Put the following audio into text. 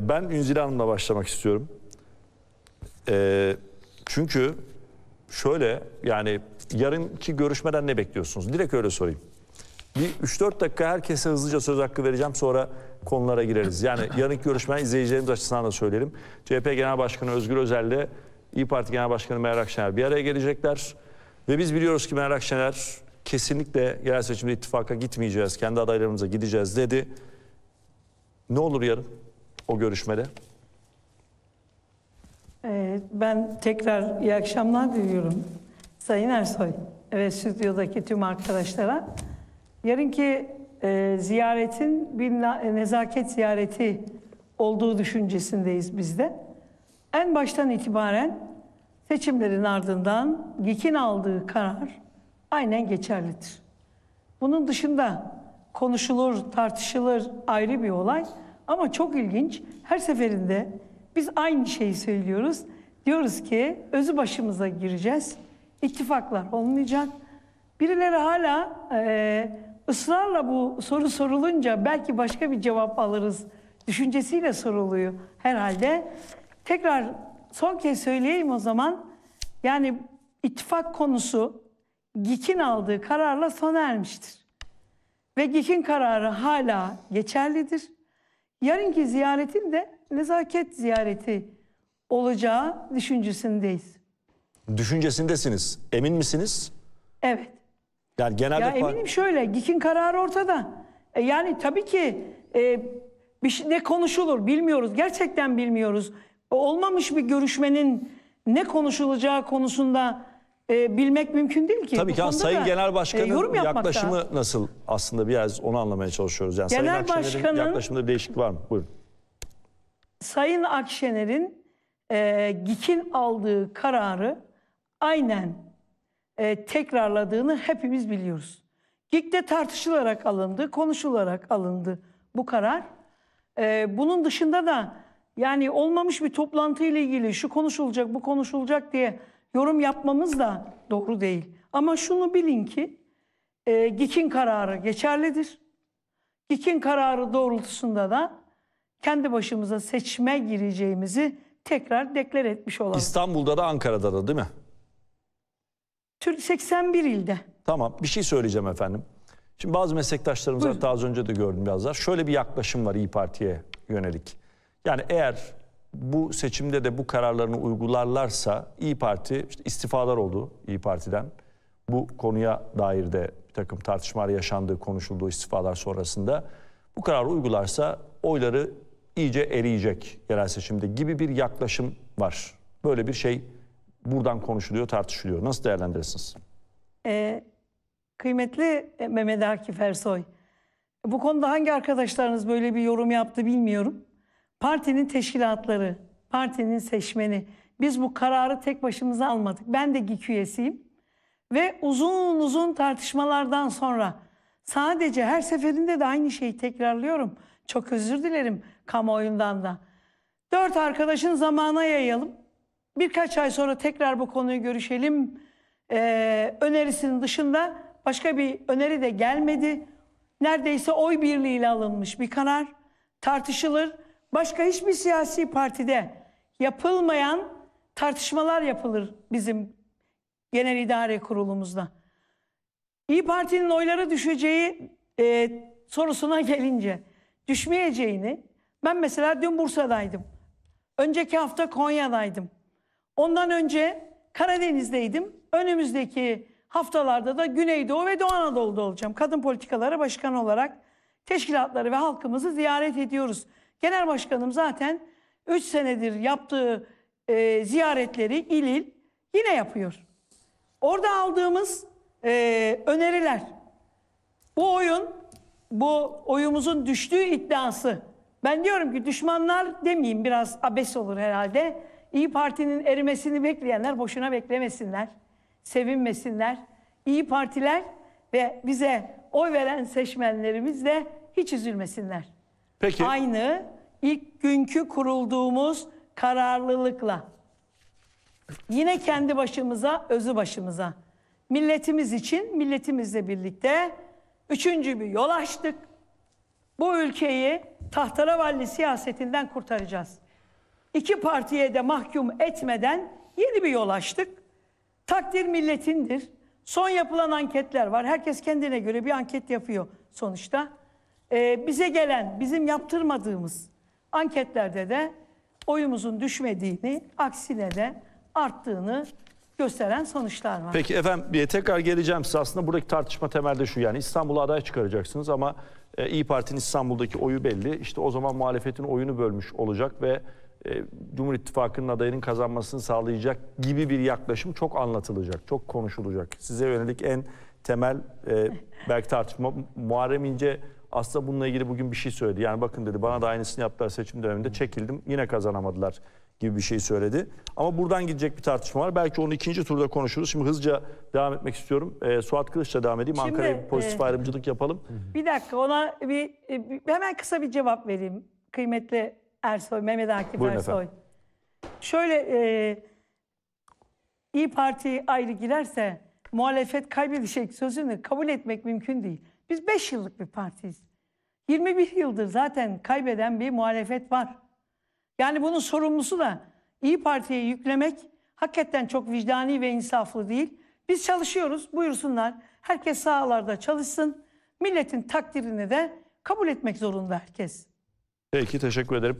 Ben Ünzile Hanım'la başlamak istiyorum. Ee, çünkü şöyle yani yarınki görüşmeden ne bekliyorsunuz? Direkt öyle sorayım. Bir 3-4 dakika herkese hızlıca söz hakkı vereceğim sonra konulara gireriz. Yani yarınki görüşmeyi izleyicilerimiz açısından da söyleyelim. CHP Genel Başkanı Özgür Özel ile İyi Parti Genel Başkanı Meral Akşener bir araya gelecekler. Ve biz biliyoruz ki Meral Akşener kesinlikle yerel seçimde ittifaka gitmeyeceğiz, kendi adaylarımıza gideceğiz dedi. Ne olur yarın? o görüşmede? Ee, ben tekrar iyi akşamlar diliyorum Sayın Ersoy ve stüdyodaki tüm arkadaşlara. Yarınki e, ziyaretin bir nezaket ziyareti olduğu düşüncesindeyiz biz de. En baştan itibaren seçimlerin ardından GİK'in aldığı karar aynen geçerlidir. Bunun dışında konuşulur, tartışılır ayrı bir olay. Ama çok ilginç her seferinde biz aynı şeyi söylüyoruz. Diyoruz ki özü başımıza gireceğiz. İttifaklar olmayacak. Birileri hala e, ısrarla bu soru sorulunca belki başka bir cevap alırız düşüncesiyle soruluyor herhalde. Tekrar son kez söyleyeyim o zaman. Yani ittifak konusu GİK'in aldığı kararla sona ermiştir. Ve GİK'in kararı hala geçerlidir. Yarınki ziyaretin de nezaket ziyareti olacağı düşüncesindeyiz. Düşüncesindesiniz. Emin misiniz? Evet. Yani genelde... Ya eminim şöyle, GİK'in kararı ortada. E yani tabii ki e, bir şey, ne konuşulur bilmiyoruz. Gerçekten bilmiyoruz. Olmamış bir görüşmenin ne konuşulacağı konusunda e, bilmek mümkün değil ki. Tabii ki Sayın Genel e, Başkan'ın e, yaklaşımı nasıl aslında biraz onu anlamaya çalışıyoruz. Yani Genel Sayın Akşener'in yaklaşımında bir değişiklik var mı? Buyurun. Sayın Akşener'in e, GİK'in aldığı kararı aynen e, tekrarladığını hepimiz biliyoruz. GİK'te tartışılarak alındı, konuşularak alındı bu karar. E, bunun dışında da yani olmamış bir toplantı ile ilgili şu konuşulacak, bu konuşulacak diye yorum yapmamız da doğru değil. Ama şunu bilin ki e, GİK'in kararı geçerlidir. GİK'in kararı doğrultusunda da kendi başımıza seçme gireceğimizi tekrar deklar etmiş olalım. İstanbul'da da Ankara'da da değil mi? Türk 81 ilde. Tamam bir şey söyleyeceğim efendim. Şimdi bazı meslektaşlarımız Buyurun. hatta az önce de gördüm birazlar. Şöyle bir yaklaşım var İyi Parti'ye yönelik. Yani eğer bu seçimde de bu kararlarını uygularlarsa İyi Parti işte istifalar oldu İyi Parti'den. Bu konuya dair de bir takım tartışmalar yaşandığı konuşulduğu istifalar sonrasında bu kararı uygularsa oyları iyice eriyecek yerel seçimde gibi bir yaklaşım var. Böyle bir şey buradan konuşuluyor, tartışılıyor. Nasıl değerlendirirsiniz? Ee, kıymetli Mehmet Akif Ersoy, bu konuda hangi arkadaşlarınız böyle bir yorum yaptı bilmiyorum. Partinin teşkilatları, partinin seçmeni. Biz bu kararı tek başımıza almadık. Ben de GİK üyesiyim. Ve uzun uzun tartışmalardan sonra sadece her seferinde de aynı şeyi tekrarlıyorum. Çok özür dilerim kamuoyundan da. Dört arkadaşın zamana yayalım. Birkaç ay sonra tekrar bu konuyu görüşelim. Ee, önerisinin dışında başka bir öneri de gelmedi. Neredeyse oy birliğiyle alınmış bir karar tartışılır Başka hiçbir siyasi partide yapılmayan tartışmalar yapılır bizim genel idare kurulumuzda. İyi Parti'nin oylara düşeceği e, sorusuna gelince düşmeyeceğini ben mesela dün Bursa'daydım. Önceki hafta Konya'daydım. Ondan önce Karadeniz'deydim. Önümüzdeki haftalarda da Güneydoğu ve Doğu Anadolu'da olacağım. Kadın politikaları başkan olarak teşkilatları ve halkımızı ziyaret ediyoruz. Genel Başkanım zaten 3 senedir yaptığı e, ziyaretleri il il yine yapıyor. Orada aldığımız e, öneriler, bu oyun, bu oyumuzun düştüğü iddiası. Ben diyorum ki düşmanlar demeyeyim biraz abes olur herhalde. İyi Parti'nin erimesini bekleyenler boşuna beklemesinler, sevinmesinler. İyi Partiler ve bize oy veren seçmenlerimiz de hiç üzülmesinler. Peki. Aynı ilk günkü kurulduğumuz kararlılıkla yine kendi başımıza, özü başımıza milletimiz için milletimizle birlikte üçüncü bir yol açtık. Bu ülkeyi tahtaravalli siyasetinden kurtaracağız. İki partiye de mahkum etmeden yeni bir yol açtık. Takdir milletindir. Son yapılan anketler var. Herkes kendine göre bir anket yapıyor sonuçta. Ee, bize gelen, bizim yaptırmadığımız Anketlerde de oyumuzun düşmediğini, aksine de arttığını gösteren sonuçlar var. Peki efendim tekrar geleceğim size. Aslında buradaki tartışma temelde şu yani İstanbul'a aday çıkaracaksınız ama e, İyi Parti'nin İstanbul'daki oyu belli. İşte o zaman muhalefetin oyunu bölmüş olacak ve e, Cumhur İttifakı'nın adayının kazanmasını sağlayacak gibi bir yaklaşım çok anlatılacak, çok konuşulacak. Size yönelik en temel e, belki tartışma Muharrem İnce aslında bununla ilgili bugün bir şey söyledi. Yani bakın dedi bana da aynısını yaptılar seçim döneminde çekildim yine kazanamadılar gibi bir şey söyledi. Ama buradan gidecek bir tartışma var. Belki onu ikinci turda konuşuruz. Şimdi hızlıca devam etmek istiyorum. E, Suat Kılıç'la devam edeyim. Şimdi, Ankara'ya bir e, pozitif e, ayrımcılık yapalım. Bir dakika ona bir, e, bir hemen kısa bir cevap vereyim. Kıymetli Ersoy, Mehmet Akif Buyurun Ersoy. Efendim. Şöyle e, İyi Parti ayrı girerse muhalefet kaybedecek sözünü kabul etmek mümkün değil. Biz beş yıllık bir partiyiz. 21 yıldır zaten kaybeden bir muhalefet var. Yani bunun sorumlusu da İyi Parti'ye yüklemek hakikaten çok vicdani ve insaflı değil. Biz çalışıyoruz, buyursunlar. Herkes sahalarda çalışsın. Milletin takdirini de kabul etmek zorunda herkes. Peki, teşekkür ederim.